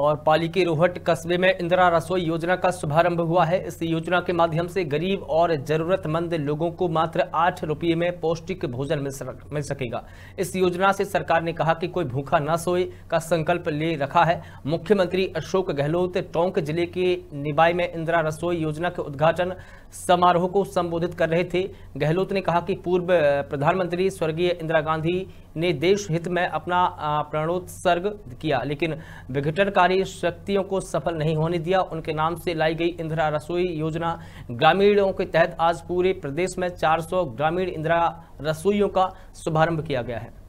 और पाली के रोहट कस्बे में इंदिरा रसोई योजना का शुभारंभ हुआ है इस योजना के माध्यम से गरीब और जरूरतमंद लोगों को मात्र आठ रुपये में पौष्टिक भोजन मिल सकेगा इस योजना से सरकार ने कहा कि कोई भूखा न सोए का संकल्प ले रखा है मुख्यमंत्री अशोक गहलोत टोंक जिले के निबाई में इंदिरा रसोई योजना के उद्घाटन समारोह को संबोधित कर रहे थे गहलोत ने कहा कि पूर्व प्रधानमंत्री स्वर्गीय इंदिरा गांधी ने देश हित में अपना प्रणोत्सर्ग किया लेकिन विघटनकारी शक्तियों को सफल नहीं होने दिया उनके नाम से लाई गई इंदिरा रसोई योजना ग्रामीणों के तहत आज पूरे प्रदेश में 400 ग्रामीण इंदिरा रसोइयों का शुभारंभ किया गया है